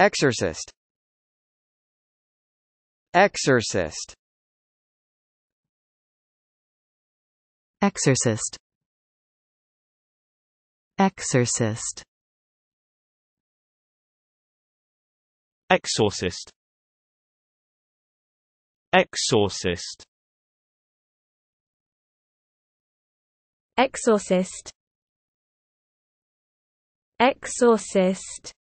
Exorcist Exorcist Exorcist Exorcist Exorcist Exorcist Exorcist Exorcist